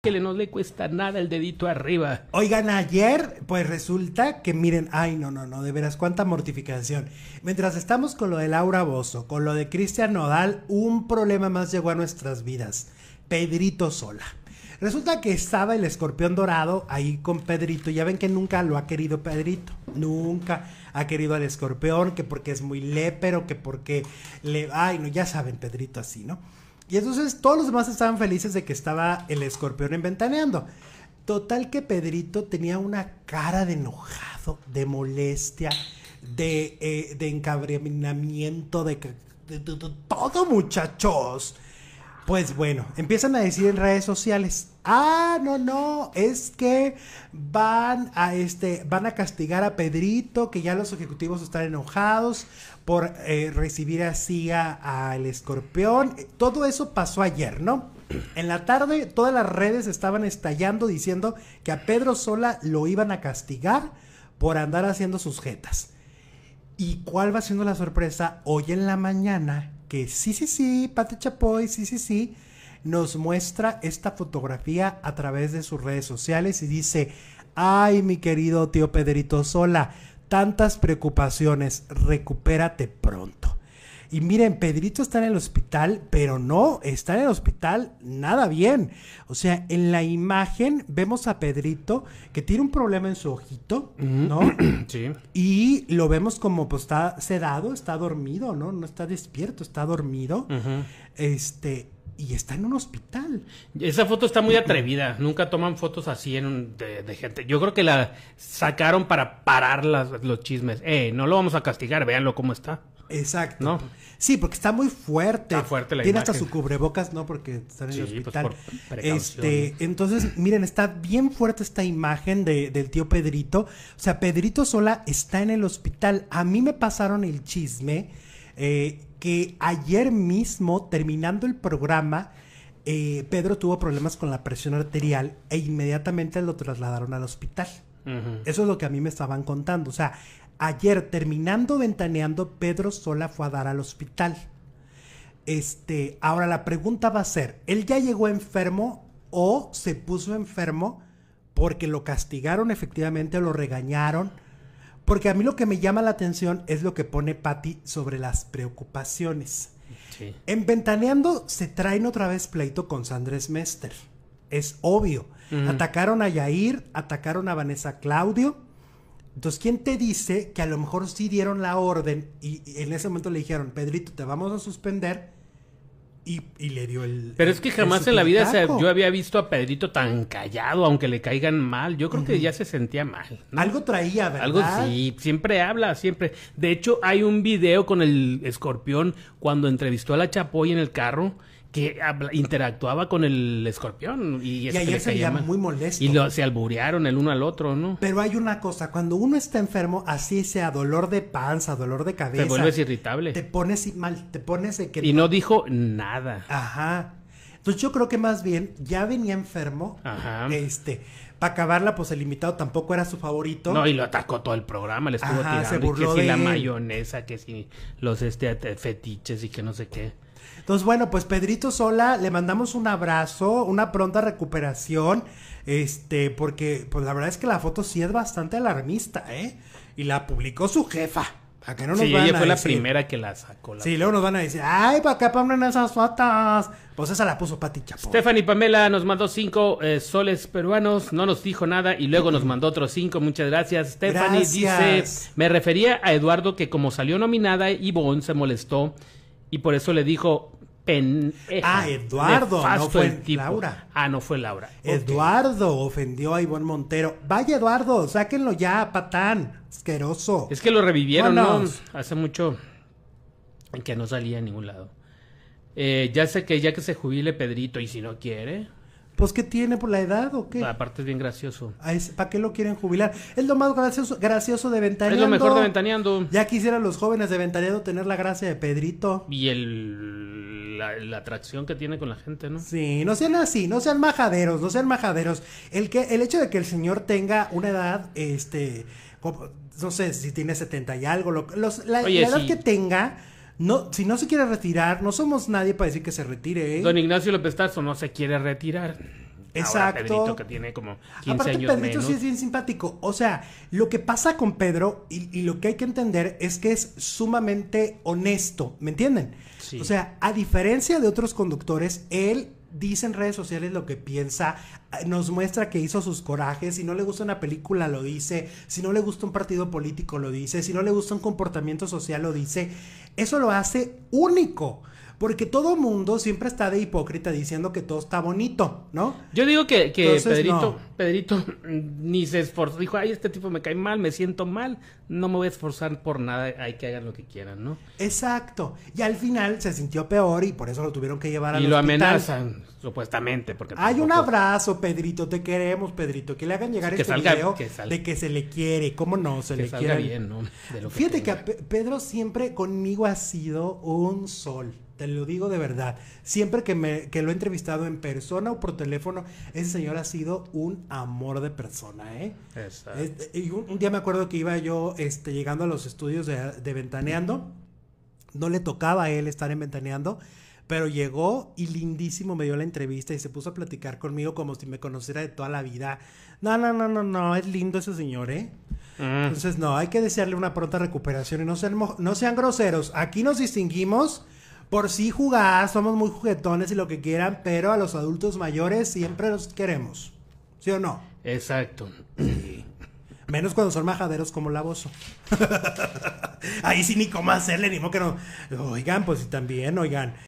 que no le cuesta nada el dedito arriba. Oigan, ayer, pues resulta que miren, ay, no, no, no, de veras, cuánta mortificación. Mientras estamos con lo de Laura Bozo, con lo de Cristian Nodal, un problema más llegó a nuestras vidas: Pedrito Sola. Resulta que estaba el escorpión dorado ahí con Pedrito. Ya ven que nunca lo ha querido Pedrito. Nunca ha querido al escorpión, que porque es muy lépero, que porque le. Ay, no, ya saben, Pedrito así, ¿no? Y entonces todos los demás estaban felices de que estaba el escorpión inventaneando. Total que Pedrito tenía una cara de enojado, de molestia, de, eh, de de, todo muchachos. Pues bueno, empiezan a decir en redes sociales, ah, no, no, es que van a, este, van a castigar a Pedrito, que ya los ejecutivos están enojados por eh, recibir así al escorpión. Todo eso pasó ayer, ¿no? En la tarde todas las redes estaban estallando diciendo que a Pedro Sola lo iban a castigar por andar haciendo sus jetas. ¿Y cuál va siendo la sorpresa? Hoy en la mañana que sí, sí, sí, pate Chapoy, sí, sí, sí, nos muestra esta fotografía a través de sus redes sociales y dice, ay, mi querido tío Pedrito Sola, tantas preocupaciones, recupérate pronto. Y miren, Pedrito está en el hospital, pero no, está en el hospital nada bien. O sea, en la imagen vemos a Pedrito que tiene un problema en su ojito, ¿no? Sí. Y lo vemos como pues está sedado, está dormido, ¿no? No está despierto, está dormido. Este, y está en un hospital. Esa foto está muy atrevida. Nunca toman fotos así en de, gente. Yo creo que la sacaron para parar las, los chismes. Eh, no lo vamos a castigar, véanlo cómo está. Exacto. Sí, porque está muy fuerte. Está fuerte la Tiene hasta su cubrebocas, ¿no? Porque está en el pues, hospital. este, entonces, miren, está bien fuerte esta imagen de, del tío Pedrito. O sea, Pedrito Sola está en el hospital. A mí me pasaron el chisme eh, que ayer mismo, terminando el programa, eh, Pedro tuvo problemas con la presión arterial e inmediatamente lo trasladaron al hospital. Eso es lo que a mí me estaban contando. O sea, ayer terminando ventaneando, Pedro Sola fue a dar al hospital. Este, ahora la pregunta va a ser, ¿él ya llegó enfermo o se puso enfermo porque lo castigaron efectivamente, lo regañaron? Porque a mí lo que me llama la atención es lo que pone Patty sobre las preocupaciones. En Ventaneando se traen otra vez pleito con Sandrés Mester. Es obvio. Atacaron a Yair, atacaron a Vanessa Claudio. Entonces, ¿quién te dice que a lo mejor sí dieron la orden y, en ese momento le dijeron, Pedrito, te vamos a suspender? Y, le dio el... Pero es que jamás en la vida yo había visto a Pedrito tan callado, aunque le caigan mal. Yo creo que ya se sentía mal. Algo traía, ¿verdad? Algo sí, siempre habla, siempre. De hecho, hay un video con el escorpión cuando entrevistó a la Chapoy en el carro que interactuaba con el escorpión. Y, y se sería muy molesto. Y se alburearon el uno al otro, ¿no? Pero hay una cosa, cuando uno está enfermo, así sea dolor de panza, dolor de cabeza. Te vuelves irritable. Te pones mal, te pones de que... Y no, dijo nada. Ajá. Entonces yo creo que más bien ya venía enfermo. Ajá. Este, para acabarla, pues el invitado tampoco era su favorito. No, y lo atacó todo el programa, le estuvo tirando. que si la mayonesa, que si los este fetiches y que no sé qué. Entonces, bueno, pues Pedrito Sola, le mandamos un abrazo, una pronta recuperación, este, porque pues la verdad es que la foto sí es bastante alarmista, ¿eh? Y la publicó su jefa. ¿A que no nos sí, ella fue la primera que la sacó. sí, luego nos van a decir, ay, ¿para acá ponen esas fotos? Pues esa la puso Pati Chapo. Stephanie Pamela nos mandó cinco eh, soles peruanos, no nos dijo nada y luego nos mm. mandó otros cinco. Muchas gracias. Stephanie dice, me refería a Eduardo que como salió nominada, Ivonne se molestó y por eso le dijo eh, Ah, Eduardo, no fue Laura. Ah, no fue Laura. Eduardo ofendió a Ivonne Montero. Vaya Eduardo, sáquenlo ya, patán, asqueroso. Es que lo revivieron, ¿no? Hace mucho que no salía a ningún lado. Eh, ya sé que ya que se jubile Pedrito y si no quiere, pues, ¿qué tiene por la edad o qué? Aparte es bien gracioso. Ah, ¿Para qué lo quieren jubilar? Es lo más gracioso, gracioso de Ventaneando. Es lo mejor de Ventaneando. Ya quisieran los jóvenes de Ventaneando tener la gracia de Pedrito. Y el, la, atracción que tiene con la gente, ¿no? Sí, no sean así, no sean majaderos, no sean majaderos. El, que, el hecho de que el señor tenga una edad, este, como, no sé si tiene 70 y algo, la, edad que tenga no, si no se quiere retirar, no somos nadie para decir que se retire. ¿eh? Don Ignacio López no se quiere retirar. Exacto. Pedrito que tiene como Aparte, Pedrito sí es bien simpático. O sea, lo que pasa con Pedro y, y lo que hay que entender es que es sumamente honesto, ¿me entienden? Sí. O sea, a diferencia de otros conductores, él dice en redes sociales lo que piensa, eh, nos muestra que hizo sus corajes, si no le gusta una película lo dice, si no le gusta un partido político lo dice, si no le gusta un comportamiento social lo dice, eso lo hace único. Porque todo mundo siempre está de hipócrita diciendo que todo está bonito, ¿no? Yo digo que, Pedrito, Pedrito mm, ni se esforzó. Dijo, ay, este tipo me cae mal, me siento mal. No me voy a esforzar por nada. Hay que hagan lo que quieran, ¿no? Exacto. Y al final se sintió peor y por eso lo tuvieron que llevar a Y lo amenazan, supuestamente. Porque Hay un abrazo, Pedrito. Te queremos, Pedrito. Que le hagan llegar este video de que se le quiere. ¿Cómo no? Se le quiere. ¿no? Fíjate que Pedro siempre conmigo ha sido un sol te lo digo de verdad. Siempre que, me, que lo he entrevistado en persona o por teléfono, ese señor ha sido un amor de persona, ¿eh? Este, y un, día me acuerdo que iba yo este, llegando a los estudios de, de Ventaneando. No le tocaba a él estar en Ventaneando pero llegó y lindísimo me dio la entrevista y se puso a platicar conmigo como si me conociera de toda la vida. No, no, no, no, no, es lindo ese señor, ¿eh? Mm. Entonces, no, hay que desearle una pronta recuperación y no sean, no sean groseros. Aquí nos distinguimos por si sí somos muy juguetones y lo que quieran, pero a los adultos mayores siempre los queremos. ¿Sí o no? Exacto. Menos cuando son majaderos como Laboso. Ahí sí ni cómo hacerle, ni modo que no. Oigan, pues también, oigan.